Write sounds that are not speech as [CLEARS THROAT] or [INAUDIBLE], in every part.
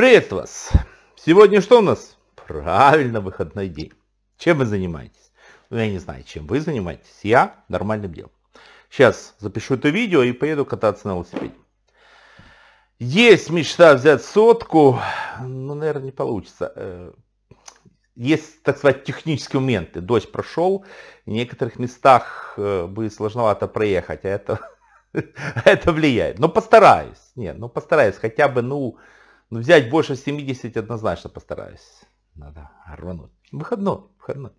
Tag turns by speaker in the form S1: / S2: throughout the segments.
S1: Привет вас! Сегодня что у нас? Правильно, выходной день. Чем вы занимаетесь? Ну, я не знаю, чем вы занимаетесь. Я нормальным делом. Сейчас запишу это видео и поеду кататься на велосипеде. Есть мечта взять сотку, но, ну, наверное, не получится. Э, есть, так сказать, технические моменты. Дождь прошел, в некоторых местах э, будет сложновато проехать, а это, [LAUGHS] это влияет. Но постараюсь. Нет, ну постараюсь хотя бы, ну, но ну, взять больше 70 однозначно постараюсь. Надо рвануть. Выходной, выходной.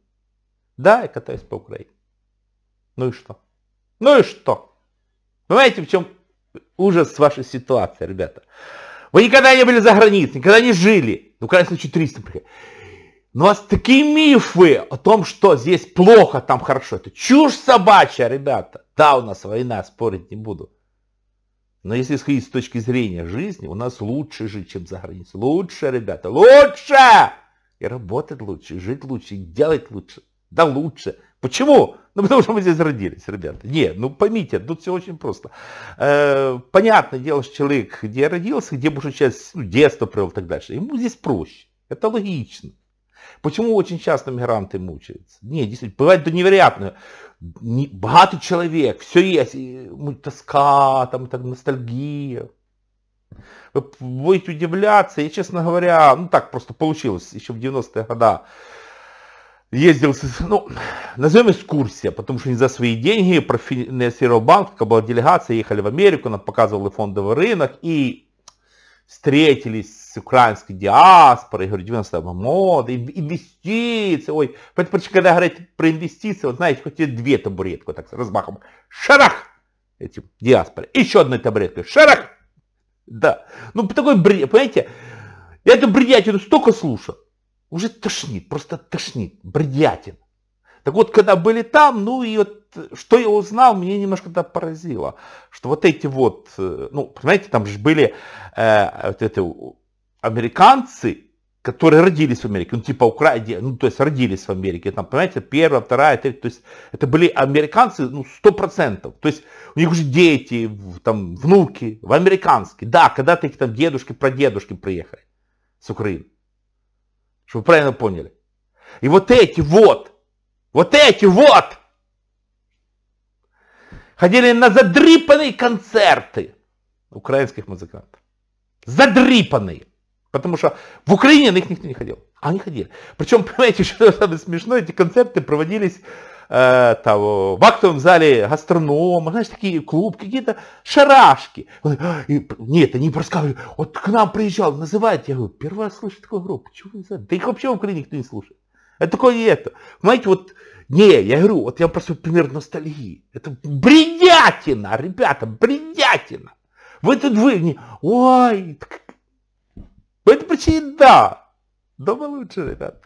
S1: Да, я катаюсь по Украине. Ну и что? Ну и что? Понимаете, в чем ужас вашей ситуации, ребята? Вы никогда не были за границей, никогда не жили. Ну, в крайнем случае, туристом приехали. Но ну, у вас такие мифы о том, что здесь плохо, там хорошо. Это чушь собачья, ребята. Да, у нас война, спорить не буду. Но если сходить с точки зрения жизни, у нас лучше жить, чем за границей. Лучше, ребята, лучше! И работать лучше, и жить лучше, и делать лучше. Да лучше. Почему? Ну, потому что мы здесь родились, ребята. Не, ну поймите, тут все очень просто. Э, понятное дело, что человек, где родился, где большую часть ну, детства провел и так дальше, ему здесь проще. Это логично. Почему очень часто мигранты мучаются? Не, действительно, бывает до невероятного. Не, богатый человек, все есть, и, ну, тоска, там, так, ностальгия. Вы будете удивляться, я, честно говоря, ну так просто получилось, еще в 90-е годы ездил, ну, назовем экскурсия, потому что не за свои деньги профинансировал банк, была делегация, ехали в Америку, нам показывали фондовый рынок и встретились с украинской диаспорой, говорю, 90 год, инвестиции, ой. Поэтому, когда говорят про инвестиции, вот знаете, хоть две табуретки, так с размахом, шарах, этим диаспоры, еще одной табуреткой, шарах, да. Ну, такой бред, понимаете, я эту бредятину столько слушал, уже тошнит, просто тошнит, бредятин. Так вот, когда были там, ну и вот что я узнал, меня немножко это поразило, что вот эти вот, ну, понимаете, там же были э, вот это американцы, которые родились в Америке, ну типа Украине, ну то есть родились в Америке, там, понимаете, первая, вторая, третья, то есть это были американцы, ну, сто процентов, то есть у них уже дети, там, внуки, в американские, да, когда-то их там дедушки, прадедушки приехали с Украины, чтобы вы правильно поняли. И вот эти вот, вот эти вот, ходили на задрипанные концерты украинских музыкантов, задрипанные. Потому что в Украине на них никто не ходил. А они ходили. Причем, понимаете, [LAUGHS] что самое смешное, эти концерты проводились э, там, в актовом зале гастронома, знаешь, такие клуб, какие-то шарашки. Он, и, нет, они рассказывали, вот к нам приезжал, называют. Я говорю, первый раз слышу такую группу, чего не знаю? Да их вообще в Украине никто не слушает. Это такое не это. Понимаете, вот, не, я говорю, вот я просто пример ностальгии. Это бредятина, ребята, бредятина. Вы тут вы, не, ой, так по этой причине да. Дома лучше, ребят.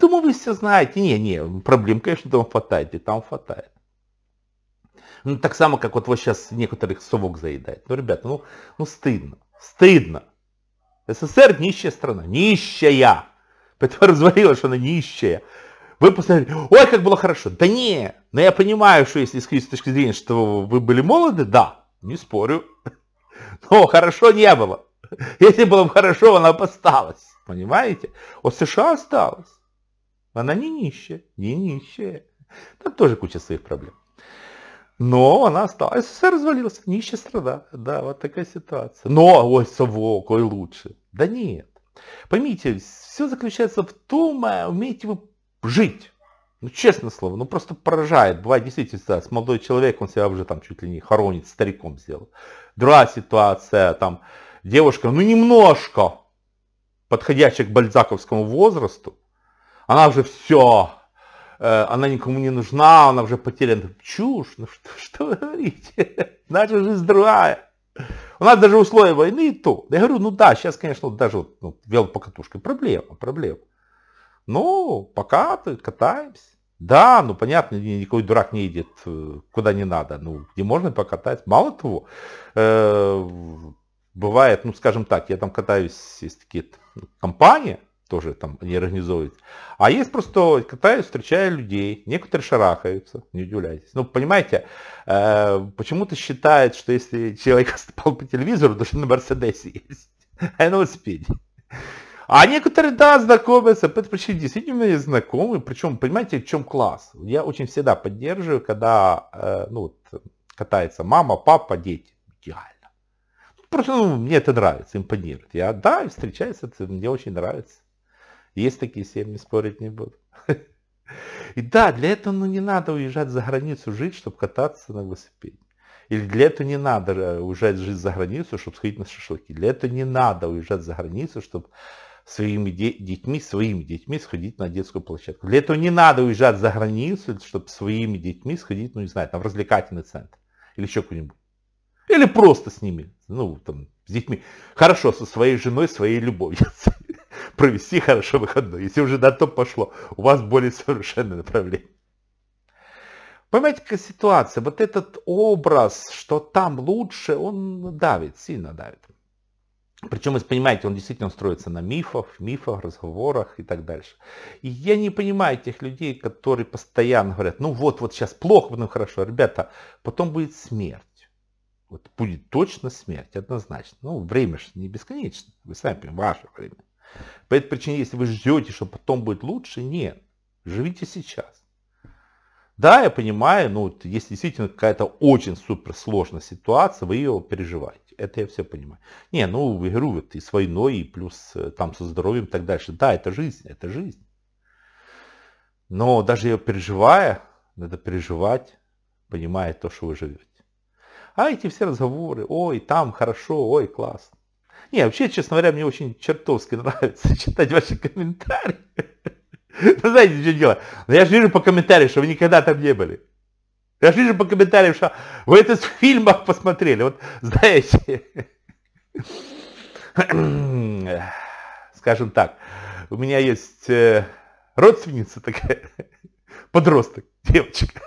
S1: Думаю, вы все знаете. Не, не, проблем, конечно, дома хватает, и там хватает. Ну, так само, как вот, вот сейчас некоторых совок заедает. Ну, ребята, ну, ну стыдно. Стыдно. СССР нищая страна. Нищая. Поэтому развалилась, что она нищая. Вы посмотрели, ой, как было хорошо. Да не, но я понимаю, что если исходить с точки зрения, что вы были молоды, да, не спорю. Но хорошо не было. [LAUGHS] Если было бы хорошо, она бы осталась. Понимаете? Вот США осталась. Она не нищая, не нищая. Там тоже куча своих проблем. Но она осталась. СССР развалился. Нищая страна. Да, вот такая ситуация. Но, ой, совок, ой, лучше. Да нет. Поймите, все заключается в том, а, умеете вы жить. Ну, честно слово, ну просто поражает. Бывает действительно да, с молодой человек, он себя уже там чуть ли не хоронит, стариком сделал. Другая ситуация, там, девушка, ну немножко подходящая к бальзаковскому возрасту, она уже все, э, она никому не нужна, она уже потеряна. Чушь, ну что, [LAUGHS] что вы говорите? Наша жизнь другая. У нас даже условия войны и то. Я говорю, ну да, сейчас, конечно, даже вот, ну, велопокатушка, проблема, проблема. Ну, пока катаемся. Да, ну понятно, никакой дурак не едет э, куда не надо, ну где можно покатать. Мало того, э, бывает, ну, скажем так, я там катаюсь, есть такие компании, тоже там не организовывать. А есть просто, катаюсь, встречаю людей, некоторые шарахаются, не удивляйтесь. Ну, понимаете, э, почему-то считает, что если человек [LAUGHS] ступал по телевизору, должен на Мерседесе ездить, [LAUGHS] а на велосипеде. А некоторые, да, знакомятся, по этой причине действительно я знакомы. Причем, понимаете, в чем класс? Я очень всегда поддерживаю, когда э, ну, вот, катается мама, папа, дети. Идеально. Просто ну, мне это нравится, импонирует. Я, да, встречаюсь это мне очень нравится. Есть такие семьи, спорить не буду. [LAUGHS] И да, для этого ну, не надо уезжать за границу жить, чтобы кататься на велосипеде. Или для этого не надо э, уезжать жить за границу, чтобы сходить на шашлыки. Для этого не надо уезжать за границу, чтобы своими детьми, своими детьми сходить на детскую площадку. Для этого не надо уезжать за границу, чтобы своими детьми сходить, ну не знаю, там в развлекательный центр или еще куда-нибудь. Или просто с ними, ну, там, с детьми. Хорошо, со своей женой, своей любовью [LAUGHS] Провести хорошо выходной. Если уже на то пошло, у вас более совершенное направление. Понимаете, какая ситуация? Вот этот образ, что там лучше, он давит, сильно давит. Причем, вы понимаете, он действительно строится на мифах, мифах, разговорах и так дальше. И я не понимаю тех людей, которые постоянно говорят, ну вот, вот сейчас плохо, потом ну хорошо. Ребята, потом будет смерть. Вот будет точно смерть, однозначно. но ну, время же не бесконечно, вы сами понимаете, ваше время. По этой причине, если вы ждете, что потом будет лучше, нет. Живите сейчас. Да, я понимаю, но ну, вот если действительно какая-то очень суперсложная ситуация, вы ее переживаете. Это я все понимаю. Не, ну, в игру вот и с войной, и плюс э, там со здоровьем и так дальше. Да, это жизнь, это жизнь. Но даже ее переживая, надо переживать, понимая то, что вы живете. А эти все разговоры, ой, там хорошо, ой, класс. Не, вообще, честно говоря, мне очень чертовски нравится [LAUGHS] читать ваши комментарии. [LAUGHS] Ну, знаете, что дело? Но я же вижу по комментариям, что вы никогда там не были. Я же вижу по комментариям, что вы это в фильмах посмотрели. Вот, знаете, [CLEARS THROAT] скажем так, у меня есть э, родственница такая, [LAUGHS] подросток, девочка.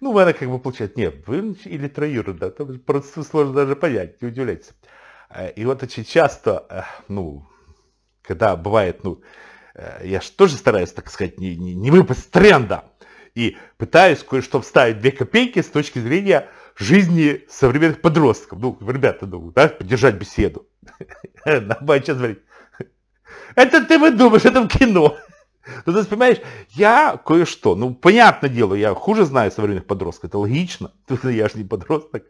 S1: Ну, она как бы получает, нет, вы или да, там просто сложно даже понять, не удивляйтесь. А, и вот очень часто, э, ну, когда бывает, ну, э, я же тоже стараюсь, так сказать, не, не, не выпасть тренда. И пытаюсь кое-что вставить две копейки с точки зрения жизни современных подростков. Ну, ребята, ну, да, поддержать беседу. [LAUGHS] Нам сейчас говорить. Это ты выдумаешь, это в кино. Ну, ты понимаешь, я кое-что, ну, понятное дело, я хуже знаю современных подростков, это логично, [LAUGHS] я же не подросток.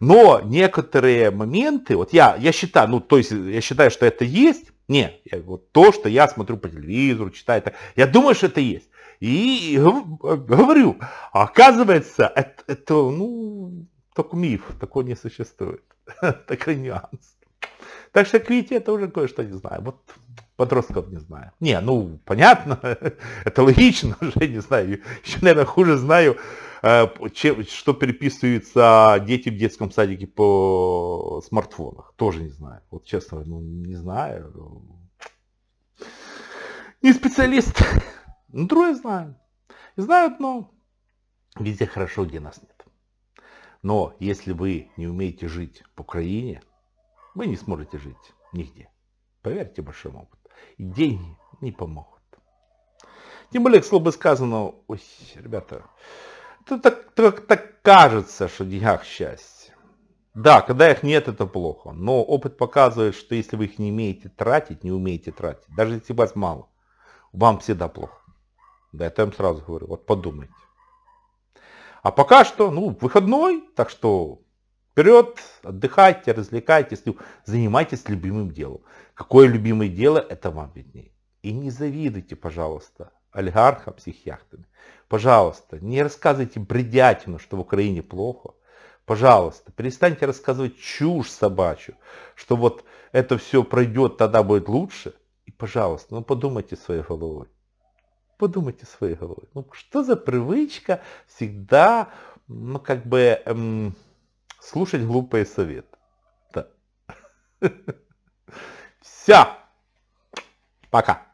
S1: Но некоторые моменты, вот я, я считаю, ну, то есть, я считаю, что это есть, не, вот то, что я смотрю по телевизору, читаю, так, я думаю, что это есть. И говорю, а оказывается, это, это ну, только миф, такой не существует. [LAUGHS] Такой нюанс. Так что Квити это уже кое-что не знаю. Вот подростков не знаю. Не, ну, понятно, [LAUGHS] это логично [LAUGHS] уже, не знаю. Еще, наверное, хуже знаю, э, чем, что переписываются дети в детском садике по смартфонах. Тоже не знаю. Вот честно, ну, не знаю. Не специалист. [LAUGHS] Ну, трое знаю. Знают, но везде хорошо, где нас нет. Но если вы не умеете жить в Украине, вы не сможете жить нигде. Поверьте большому опыту. И деньги не помогут. Тем более, к слову сказано, ой, ребята, это так, так, так кажется, что в деньгах счастье. Да, когда их нет, это плохо. Но опыт показывает, что если вы их не умеете тратить, не умеете тратить, даже если вас мало, вам всегда плохо. Да, это я вам сразу говорю, вот подумайте. А пока что, ну, выходной, так что Вперед, отдыхайте, развлекайтесь, ну, занимайтесь любимым делом. Какое любимое дело, это вам виднее. И не завидуйте, пожалуйста, олигархам с их яхтами. Пожалуйста, не рассказывайте бредятину, что в Украине плохо. Пожалуйста, перестаньте рассказывать чушь собачью, что вот это все пройдет, тогда будет лучше. И, пожалуйста, ну подумайте своей головой. Подумайте своей головой. Ну что за привычка всегда, ну как бы... Эм, Слушать глупые советы. Да. [LAUGHS] Все. Пока.